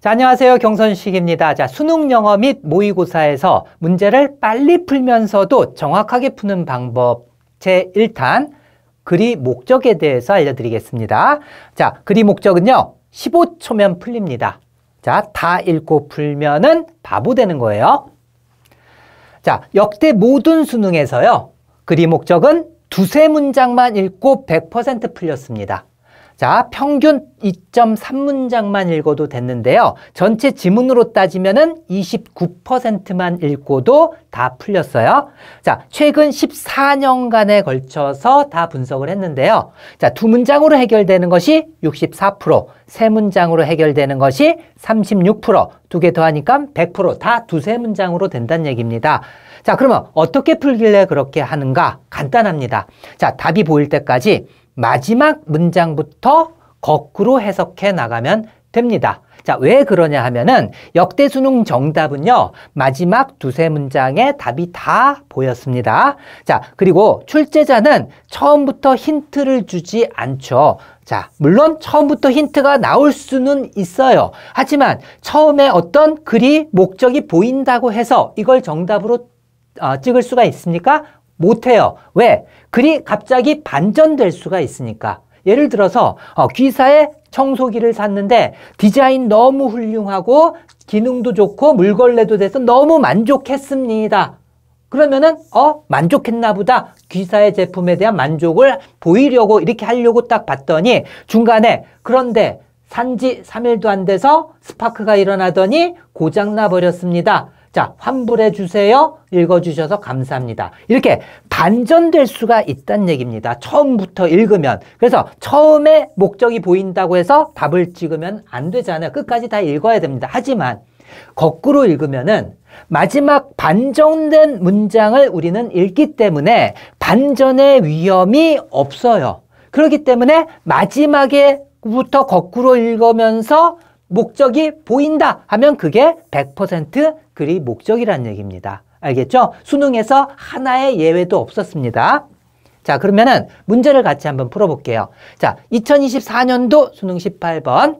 자, 안녕하세요. 경선식입니다. 자, 수능 영어 및 모의고사에서 문제를 빨리 풀면서도 정확하게 푸는 방법 제1탄 그리 목적에 대해서 알려드리겠습니다. 자, 그리 목적은요. 15초면 풀립니다. 자, 다 읽고 풀면은 바보 되는 거예요. 자, 역대 모든 수능에서요. 그리 목적은 두세 문장만 읽고 100% 풀렸습니다. 자, 평균 2.3문장만 읽어도 됐는데요. 전체 지문으로 따지면은 29%만 읽고도 다 풀렸어요. 자, 최근 14년간에 걸쳐서 다 분석을 했는데요. 자, 두 문장으로 해결되는 것이 64%, 세 문장으로 해결되는 것이 36%, 두 개 더하니까 100%다 두세 문장으로 된다는 얘기입니다. 자, 그러면 어떻게 풀길래 그렇게 하는가? 간단합니다. 자, 답이 보일 때까지 마지막 문장부터 거꾸로 해석해 나가면 됩니다. 자, 왜 그러냐 하면은 역대 수능 정답은요, 마지막 두세 문장에 답이 다 보였습니다. 자, 그리고 출제자는 처음부터 힌트를 주지 않죠. 자, 물론 처음부터 힌트가 나올 수는 있어요. 하지만 처음에 어떤 글이 목적이 보인다고 해서 이걸 정답으로 어, 찍을 수가 있습니까? 못해요. 왜? 글이 갑자기 반전될 수가 있으니까. 예를 들어서 어, 귀사의 청소기를 샀는데 디자인 너무 훌륭하고 기능도 좋고 물걸레도 돼서 너무 만족했습니다. 그러면은 어 만족했나 보다 귀사의 제품에 대한 만족을 보이려고 이렇게 하려고 딱 봤더니 중간에 그런데 산 지 3일도 안 돼서 스파크가 일어나더니 고장나 버렸습니다. 자, 환불해 주세요. 읽어주셔서 감사합니다. 이렇게 반전될 수가 있다는 얘기입니다. 처음부터 읽으면. 그래서 처음에 목적이 보인다고 해서 답을 찍으면 안 되잖아요. 끝까지 다 읽어야 됩니다. 하지만 거꾸로 읽으면은 마지막 반전된 문장을 우리는 읽기 때문에 반전의 위험이 없어요. 그렇기 때문에 마지막에부터 거꾸로 읽으면서 목적이 보인다 하면 그게 100% 그리 목적이란 얘기입니다. 알겠죠? 수능에서 하나의 예외도 없었습니다. 자, 그러면은 문제를 같이 한번 풀어볼게요. 자, 2024년도 수능 18번.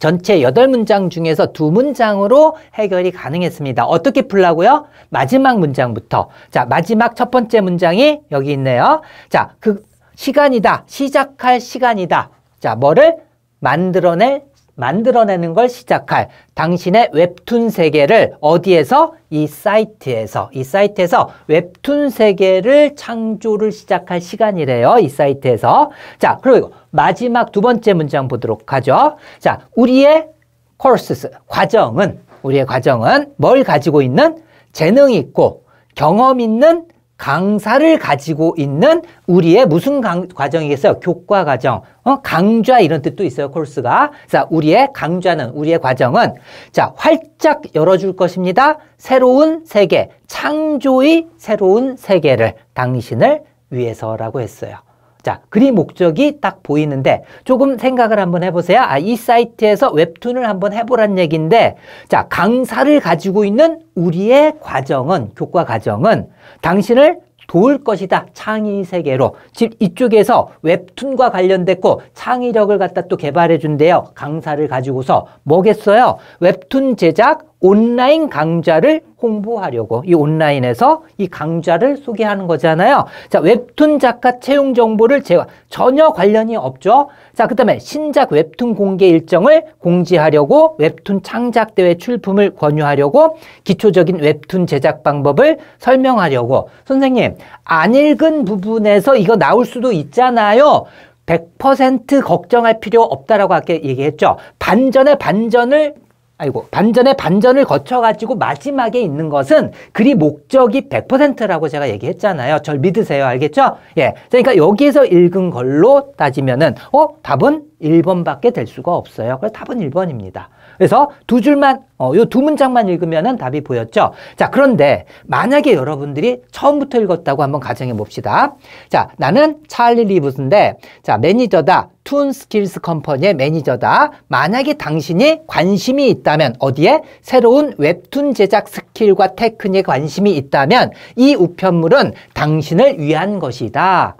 전체 여덟 문장 중에서 두문장으로 해결이 가능했습니다. 어떻게 풀라고요? 마지막 문장부터. 자, 마지막 첫 번째 문장이 여기 있네요. 자, 그 시간이다. 시작할 시간이다. 자, 뭐를 만들어낼 만들어내는 걸 시작할 당신의 웹툰 세계를 어디에서? 이 사이트에서. 이 사이트에서 웹툰 세계를 창조를 시작할 시간이래요. 이 사이트에서. 자, 그리고 마지막 두 번째 문장 보도록 하죠. 자, 우리의 코스스, 과정은, 우리의 과정은 뭘 가지고 있는? 재능 있고 경험 있는 강사를 가지고 있는 우리의 무슨 강, 과정이겠어요? 교과 과정. 어? 강좌 이런 뜻도 있어요, 콜스가 자, 우리의 강좌는, 우리의 과정은, 자, 활짝 열어줄 것입니다. 새로운 세계, 창조의 새로운 세계를 당신을 위해서라고 했어요. 자, 그리 목적이 딱 보이는데 조금 생각을 한번 해보세요. 아, 이 사이트에서 웹툰을 한번 해보란 얘기인데 자, 강사를 가지고 있는 우리의 과정은, 교과 과정은 당신을 도울 것이다. 창의 세계로. 즉 이쪽에서 웹툰과 관련됐고 창의력을 갖다 또 개발해 준대요. 강사를 가지고서 뭐겠어요? 웹툰 제작, 온라인 강좌를 홍보하려고 이 온라인에서 이 강좌를 소개하는 거잖아요. 자, 웹툰 작가 채용 정보를 제가 전혀 관련이 없죠. 자, 그다음에 신작 웹툰 공개 일정을 공지하려고 웹툰 창작 대회 출품을 권유하려고 기초적인 웹툰 제작 방법을 설명하려고 선생님, 안 읽은 부분에서 이거 나올 수도 있잖아요. 100% 걱정할 필요 없다라고 아까 얘기했죠. 반전에 반전을 아이고 반전의 반전을 거쳐가지고 마지막에 있는 것은 그리 목적이 100%라고 제가 얘기했잖아요. 절 믿으세요. 알겠죠? 예. 그러니까 여기에서 읽은 걸로 따지면은 어? 답은 1번밖에 될 수가 없어요. 그래서 답은 1번입니다. 그래서 두 줄만 어, 요 두 문장만 읽으면 답이 보였죠. 자, 그런데 만약에 여러분들이 처음부터 읽었다고 한번 가정해 봅시다. 자, 나는 찰리 리브스인데, 자, 매니저다. 툰 스킬스 컴퍼니의 매니저다. 만약에 당신이 관심이 있다면, 어디에? 새로운 웹툰 제작 스킬과 테크닉에 관심이 있다면, 이 우편물은 당신을 위한 것이다.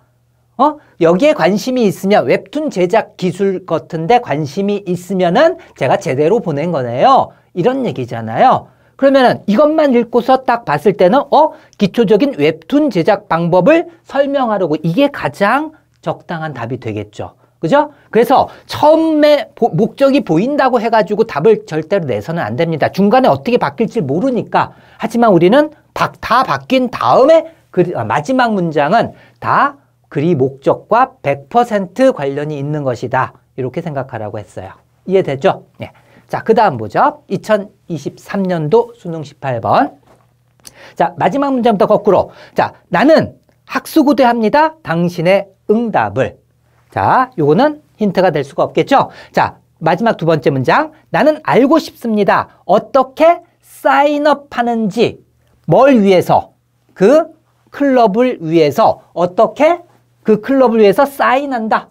어? 여기에 관심이 있으면 웹툰 제작 기술 같은데 관심이 있으면은 제가 제대로 보낸 거네요. 이런 얘기잖아요. 그러면은 이것만 읽고서 딱 봤을 때는 어? 기초적인 웹툰 제작 방법을 설명하려고 이게 가장 적당한 답이 되겠죠. 그죠? 그래서 처음에 보, 목적이 보인다고 해가지고 답을 절대로 내서는 안 됩니다. 중간에 어떻게 바뀔지 모르니까. 하지만 우리는 바, 다 바뀐 다음에 그, 아, 마지막 문장은 다 그리 목적과 100% 관련이 있는 것이다. 이렇게 생각하라고 했어요. 이해됐죠? 예. 자, 그 다음 보죠. 2023년도 수능 18번. 자, 마지막 문장부터 거꾸로. 자, 나는 학수고대합니다. 당신의 응답을. 자, 요거는 힌트가 될 수가 없겠죠? 자, 마지막 두 번째 문장. 나는 알고 싶습니다. 어떻게 사인업 하는지. 뭘 위해서? 그 클럽을 위해서 어떻게 그 클럽을 위해서 사인한다.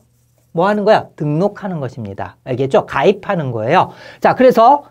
뭐 하는 거야? 등록하는 것입니다. 알겠죠? 가입하는 거예요. 자, 그래서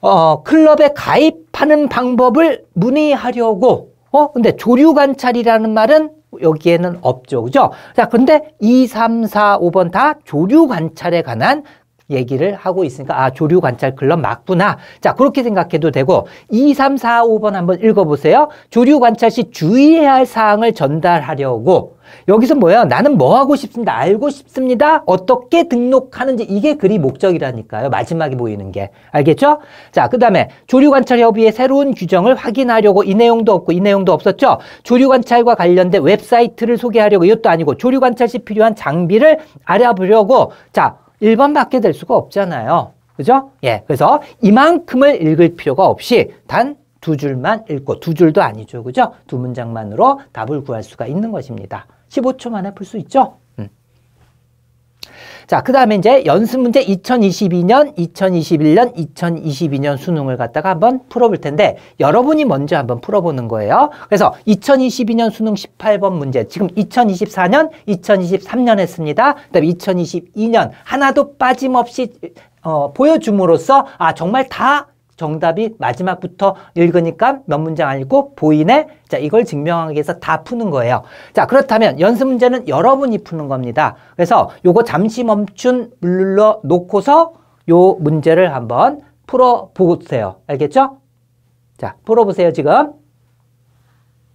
어, 클럽에 가입하는 방법을 문의하려고 어, 근데 조류 관찰이라는 말은 여기에는 없죠. 그죠? 자, 근데 2, 3, 4, 5번 다 조류 관찰에 관한 얘기를 하고 있으니까 아 조류 관찰 클럽 맞구나. 자 그렇게 생각해도 되고 2, 3, 4, 5번 한번 읽어보세요. 조류 관찰 시 주의해야 할 사항을 전달하려고 여기서 뭐야? 나는 뭐 하고 싶습니다. 알고 싶습니다. 어떻게 등록하는지 이게 그리 목적이라니까요. 마지막에 보이는 게. 알겠죠? 자, 그다음에 조류 관찰 협의의 새로운 규정을 확인하려고 이 내용도 없고 이 내용도 없었죠. 조류 관찰과 관련된 웹사이트를 소개하려고 이것도 아니고 조류 관찰 시 필요한 장비를 알아보려고 자, 1번밖에 될 수가 없잖아요. 그죠? 예. 그래서 이만큼을 읽을 필요가 없이 단 두 줄만 읽고 두 줄도 아니죠. 그죠? 두 문장만으로 답을 구할 수가 있는 것입니다. 15초 만에 풀 수 있죠? 자, 그 다음에 이제 연습 문제 2022년, 2021년, 2022년 수능을 갖다가 한번 풀어볼 텐데 여러분이 먼저 한번 풀어보는 거예요. 그래서 2022년 수능 18번 문제, 지금 2024년, 2023년 했습니다. 그다음에 2022년 하나도 빠짐없이 어, 보여줌으로써 아 정말 다 정답이 마지막부터 읽으니까 몇 문장 아니고 보이네. 자, 이걸 증명하기 위해서 다 푸는 거예요. 자, 그렇다면 연습 문제는 여러분이 푸는 겁니다. 그래서 요거 잠시 멈춘 눌러 놓고서 요 문제를 한번 풀어 보세요. 알겠죠? 자, 풀어 보세요, 지금.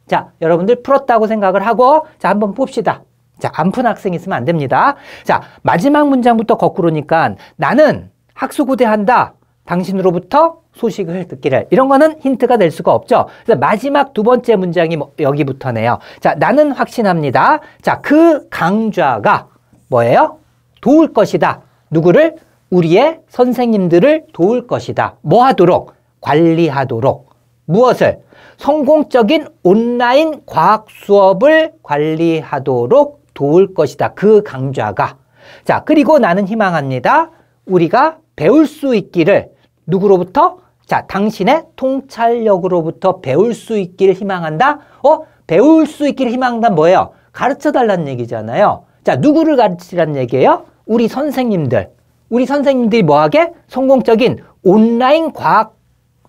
자, 여러분들 풀었다고 생각을 하고 자, 한번 봅시다. 자, 안푼 학생 있으면 안 됩니다. 자, 마지막 문장부터 거꾸로니까 나는 학수고대한다. 당신으로부터 소식을 듣기를. 이런 거는 힌트가 될 수가 없죠. 그래서 마지막 두 번째 문장이 뭐 여기부터네요. 자, 나는 확신합니다. 자, 그 강좌가 뭐예요? 도울 것이다. 누구를? 우리의 선생님들을 도울 것이다. 뭐 하도록? 관리하도록. 무엇을? 성공적인 온라인 과학 수업을 관리하도록 도울 것이다. 그 강좌가. 자, 그리고 나는 희망합니다. 우리가 배울 수 있기를 누구로부터? 자, 당신의 통찰력으로부터 배울 수 있기를 희망한다. 어? 배울 수 있기를 희망한다 뭐예요? 가르쳐 달라는 얘기잖아요. 자, 누구를 가르치라는 얘기예요? 우리 선생님들. 우리 선생님들이 뭐하게? 성공적인 온라인 과학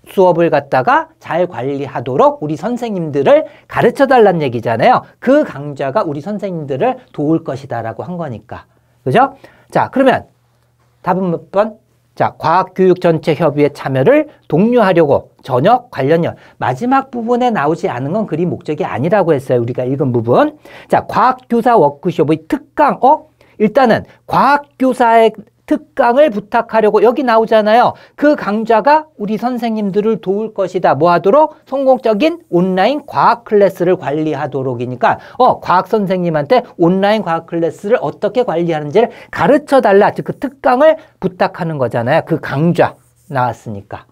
수업을 갖다가 잘 관리하도록 우리 선생님들을 가르쳐 달라는 얘기잖아요. 그 강좌가 우리 선생님들을 도울 것이다라고 한 거니까. 그죠? 자, 그러면 답은 몇 번? 자, 과학교육 전체 협의회 참여를 독려하려고 전역 관련연 마지막 부분에 나오지 않은 건 그리 목적이 아니라고 했어요. 우리가 읽은 부분. 자, 과학교사 워크숍의 특강 어? 일단은 과학교사의 특강을 부탁하려고 여기 나오잖아요. 그 강좌가 우리 선생님들을 도울 것이다. 뭐 하도록? 성공적인 온라인 과학 클래스를 관리하도록이니까 어 과학 선생님한테 온라인 과학 클래스를 어떻게 관리하는지를 가르쳐달라. 즉 그 특강을 부탁하는 거잖아요. 그 강좌 나왔으니까.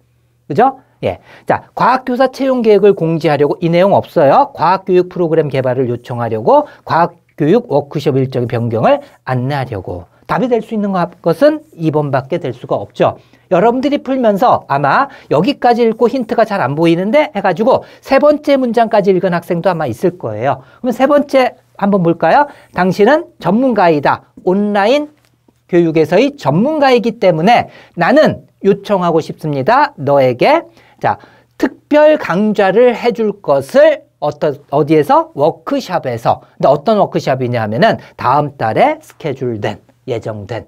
그죠? 예. 자, 과학교사 채용 계획을 공지하려고 이 내용 없어요. 과학교육 프로그램 개발을 요청하려고 과학교육 워크숍 일정 변경을 안내하려고 답이 될 수 있는 것은 2번밖에 될 수가 없죠. 여러분들이 풀면서 아마 여기까지 읽고 힌트가 잘 안 보이는데 해가지고 세 번째 문장까지 읽은 학생도 아마 있을 거예요. 그럼 세 번째 한번 볼까요? 당신은 전문가이다. 온라인 교육에서의 전문가이기 때문에 나는 요청하고 싶습니다. 너에게 자 특별 강좌를 해줄 것을 어떤 어디에서 워크샵에서 근데 어떤 워크샵이냐 하면은 다음 달에 스케줄된 예정된.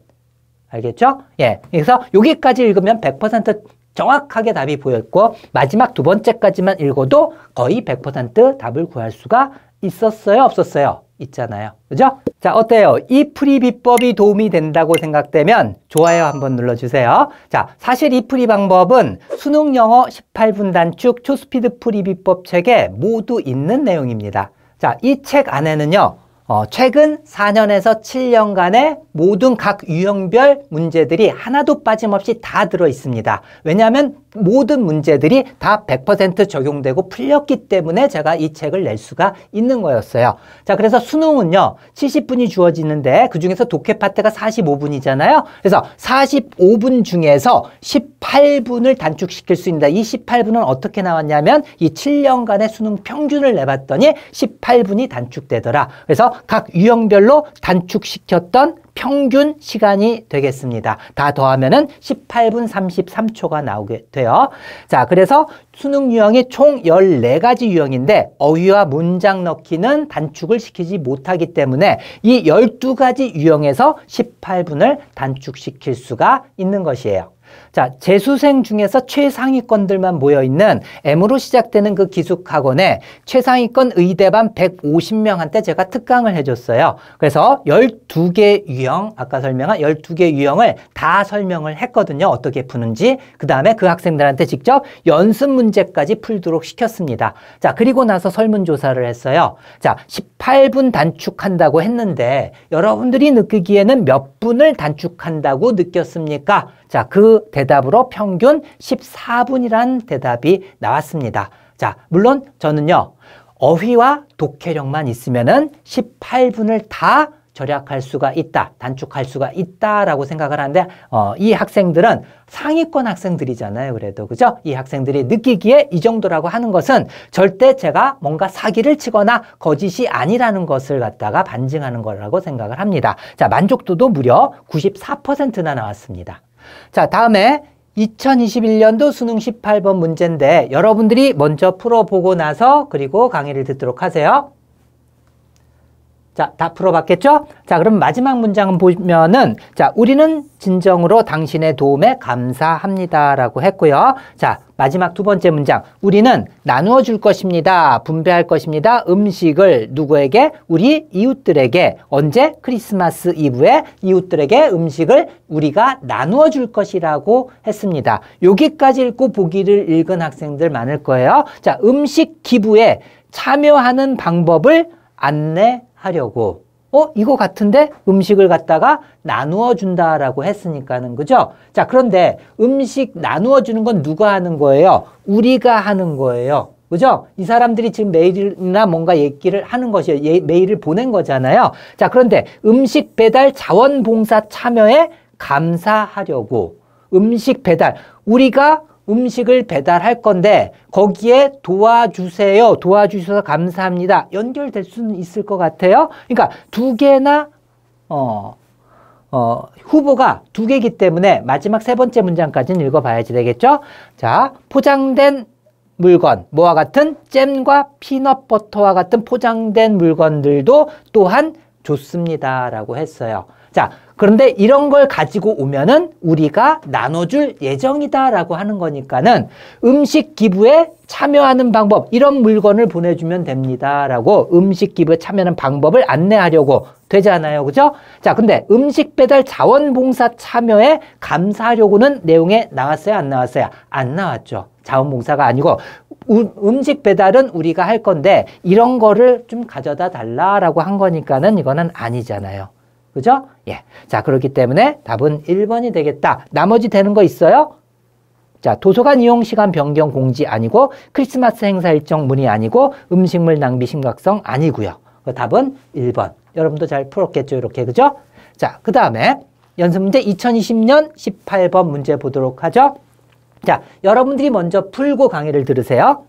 알겠죠? 예. 그래서 여기까지 읽으면 100% 정확하게 답이 보였고 마지막 두 번째까지만 읽어도 거의 100% 답을 구할 수가 있었어요? 없었어요? 있잖아요. 그죠? 자, 어때요? 이 풀이 비법이 도움이 된다고 생각되면 좋아요 한번 눌러주세요. 자, 사실 이 풀이 방법은 수능 영어 18분 단축 초스피드 풀이 비법 책에 모두 있는 내용입니다. 자, 이 책 안에는요. 어, 최근 4년에서 7년간의 모든 각 유형별 문제들이 하나도 빠짐없이 다 들어 있습니다. 왜냐하면 모든 문제들이 다 100% 적용되고 풀렸기 때문에 제가 이 책을 낼 수가 있는 거였어요. 자, 그래서 수능은요, 70분이 주어지는데 그 중에서 독해 파트가 45분이잖아요. 그래서 45분 중에서 18분을 단축시킬 수 있다. 이 18분은 어떻게 나왔냐면 이 7년간의 수능 평균을 내봤더니 18분이 단축되더라. 그래서 각 유형별로 단축시켰던 평균 시간이 되겠습니다. 다 더하면은 18분 33초가 나오게 돼요. 자, 그래서 수능 유형이 총 14가지 유형인데 어휘와 문장 넣기는 단축을 시키지 못하기 때문에 이 12가지 유형에서 18분을 단축시킬 수가 있는 것이에요. 자, 재수생 중에서 최상위권들만 모여있는 M으로 시작되는 그 기숙학원에 최상위권 의대반 150명한테 제가 특강을 해줬어요. 그래서 12개 유형, 아까 설명한 12개 유형을 다 설명을 했거든요. 어떻게 푸는지. 그 다음에 그 학생들한테 직접 연습 문제까지 풀도록 시켰습니다. 자, 그리고 나서 설문조사를 했어요. 자, 18분 단축한다고 했는데 여러분들이 느끼기에는 몇 분을 단축한다고 느꼈습니까? 자, 그 대답으로 평균 14분이란 대답이 나왔습니다. 자, 물론 저는요. 어휘와 독해력만 있으면은 18분을 다 절약할 수가 있다, 단축할 수가 있다라고 생각을 하는데 어, 이 학생들은 상위권 학생들이잖아요. 그래도 그죠? 이 학생들이 느끼기에 이 정도라고 하는 것은 절대 제가 뭔가 사기를 치거나 거짓이 아니라는 것을 갖다가 반증하는 거라고 생각을 합니다. 자, 만족도도 무려 94%나 나왔습니다. 자, 다음에 2021년도 수능 18번 문제인데 여러분들이 먼저 풀어보고 나서 그리고 강의를 듣도록 하세요. 자, 다 풀어봤겠죠? 자, 그럼 마지막 문장은 보면은, 자, 우리는 진정으로 당신의 도움에 감사합니다. 라고 했고요. 자, 마지막 두 번째 문장. 우리는 나누어 줄 것입니다. 분배할 것입니다. 음식을 누구에게? 우리 이웃들에게. 언제? 크리스마스 이브에 이웃들에게 음식을 우리가 나누어 줄 것이라고 했습니다. 여기까지 읽고 보기를 읽은 학생들 많을 거예요. 자, 음식 기부에 참여하는 방법을 안내 하려고 어 이거 같은데 음식을 갖다가 나누어 준다라고 했으니까는 그죠? 자 그런데 음식 나누어 주는 건 누가 하는 거예요? 우리가 하는 거예요. 그죠? 이 사람들이 지금 메일이나 뭔가 얘기를 하는 것이에요. 예, 메일을 보낸 거잖아요. 자, 그런데 음식 배달 자원봉사 참여에 감사하려고 음식 배달 우리가 음식을 배달할 건데 거기에 도와주세요. 도와주셔서 감사합니다. 연결될 수는 있을 것 같아요. 그러니까 두 개나 어, 어, 후보가 두 개이기 때문에 마지막 세 번째 문장까지는 읽어봐야지 되겠죠? 자, 포장된 물건, 뭐와 같은 잼과 피넛버터와 같은 포장된 물건들도 또한 좋습니다. 라고 했어요. 자, 그런데 이런 걸 가지고 오면은 우리가 나눠줄 예정이다라고 하는 거니까는 음식 기부에 참여하는 방법 이런 물건을 보내주면 됩니다라고 음식 기부에 참여하는 방법을 안내하려고 되잖아요 그죠 자 근데 음식 배달 자원봉사 참여에 감사하려고는 내용에 나왔어요 안 나왔어요 안 나왔죠 자원봉사가 아니고 우, 음식 배달은 우리가 할 건데 이런 거를 좀 가져다 달라라고 한 거니까는 이거는 아니잖아요. 그죠? 예. 자, 그렇기 때문에 답은 1번이 되겠다. 나머지 되는 거 있어요? 자, 도서관 이용 시간 변경 공지 아니고 크리스마스 행사 일정 문의 아니고 음식물 낭비 심각성 아니고요. 그 답은 1번. 여러분도 잘 풀었겠죠, 이렇게. 그죠? 자, 그다음에 연습 문제 2020년 18번 문제 보도록 하죠. 자, 여러분들이 먼저 풀고 강의를 들으세요.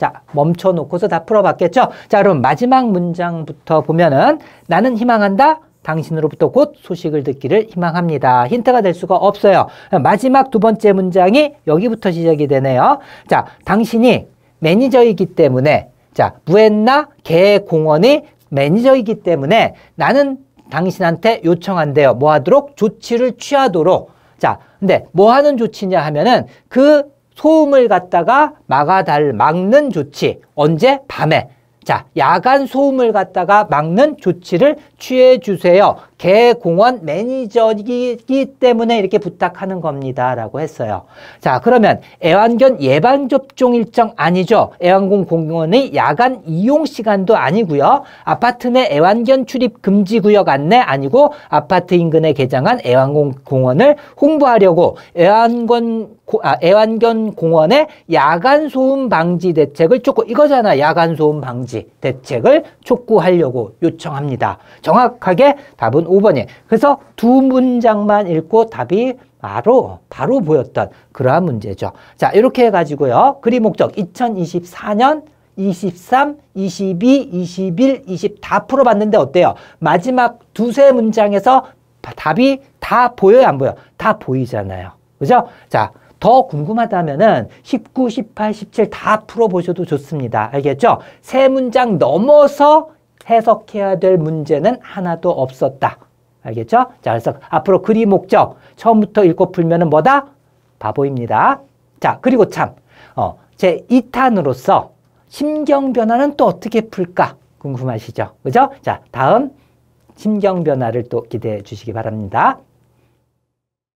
자, 멈춰놓고서 다 풀어봤겠죠? 자, 그럼 마지막 문장부터 보면은 나는 희망한다. 당신으로부터 곧 소식을 듣기를 희망합니다. 힌트가 될 수가 없어요. 마지막 두 번째 문장이 여기부터 시작이 되네요. 자, 당신이 매니저이기 때문에 자, 무엔나 개공원이 매니저이기 때문에 나는 당신한테 요청한대요. 뭐 하도록? 조치를 취하도록. 자, 근데 뭐 하는 조치냐 하면은 그 소음을 갖다가 막아달 막는 조치 언제 밤에 자 야간 소음을 갖다가 막는 조치를 취해 주세요. 개공원 매니저이기 때문에 이렇게 부탁하는 겁니다. 라고 했어요. 자, 그러면 애완견 예방접종 일정 아니죠. 애완공 공원의 야간 이용 시간도 아니고요. 아파트 내 애완견 출입 금지 구역 안내 아니고 아파트 인근에 개장한 애완공 공원을 홍보하려고 애완견 아, 애완견 공원의 야간 소음 방지 대책을 촉구 이거잖아 야간 소음 방지 대책을 촉구하려고 요청합니다. 정확하게 답은 5번이. 그래서 두 문장만 읽고 답이 바로 바로 보였던 그러한 문제죠. 자, 이렇게 해 가지고요. 그리 목적 2024년 23, 22, 21, 20 다 풀어봤는데 어때요? 마지막 두세 문장에서 답이 다 보여요, 안 보여? 다 보이잖아요. 그죠? 자, 더 궁금하다면은 19, 18, 17 다 풀어보셔도 좋습니다. 알겠죠? 세 문장 넘어서 해석해야 될 문제는 하나도 없었다. 알겠죠? 자, 그래서 앞으로 그리 목적 처음부터 읽고 풀면은 뭐다? 바보입니다. 자, 그리고 참, 어, 제 2탄으로서 심경 변화는 또 어떻게 풀까 궁금하시죠? 그죠? 자, 다음 심경 변화를 또 기대해 주시기 바랍니다.